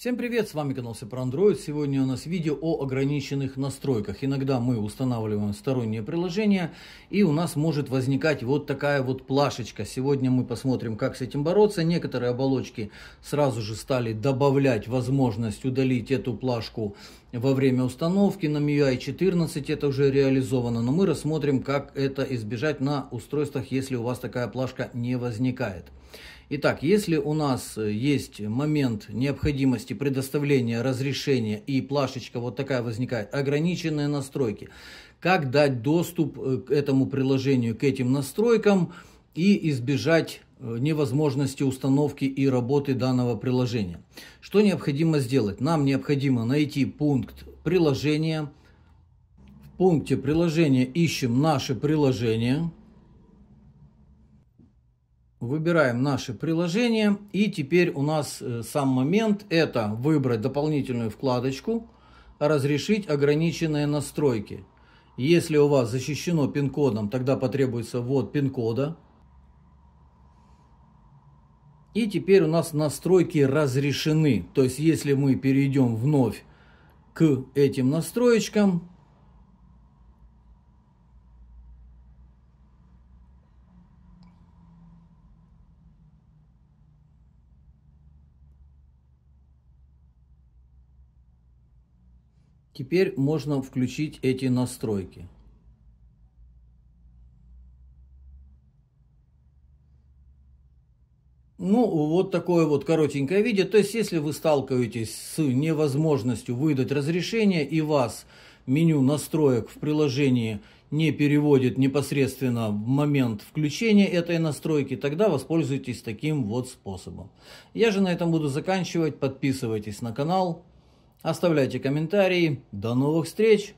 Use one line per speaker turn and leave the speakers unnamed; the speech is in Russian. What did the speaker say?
Всем привет, с вами канал Супер Android. Сегодня у нас видео о ограниченных настройках. Иногда мы устанавливаем сторонние приложения и у нас может возникать вот такая вот плашечка. Сегодня мы посмотрим, как с этим бороться. Некоторые оболочки сразу же стали добавлять возможность удалить эту плашку во время установки. На MIUI 14 это уже реализовано, но мы рассмотрим, как это избежать на устройствах, если у вас такая плашка не возникает. Итак, если у нас э, есть момент необходимости предоставления разрешения и плашечка вот такая возникает, ограниченные настройки, как дать доступ э, к этому приложению, к этим настройкам и избежать э, невозможности установки и работы данного приложения. Что необходимо сделать? Нам необходимо найти пункт приложения. В пункте приложения ищем наше приложение. Выбираем наше приложение. И теперь у нас э, сам момент. Это выбрать дополнительную вкладочку, разрешить ограниченные настройки. Если у вас защищено пин-кодом, тогда потребуется ввод пин-кода. И теперь у нас настройки разрешены. То есть, если мы перейдем вновь к этим настроечкам, Теперь можно включить эти настройки. Ну, вот такое вот коротенькое видео. То есть, если вы сталкиваетесь с невозможностью выдать разрешение и вас меню настроек в приложении не переводит непосредственно в момент включения этой настройки, тогда воспользуйтесь таким вот способом. Я же на этом буду заканчивать. Подписывайтесь на канал. Оставляйте комментарии. До новых встреч!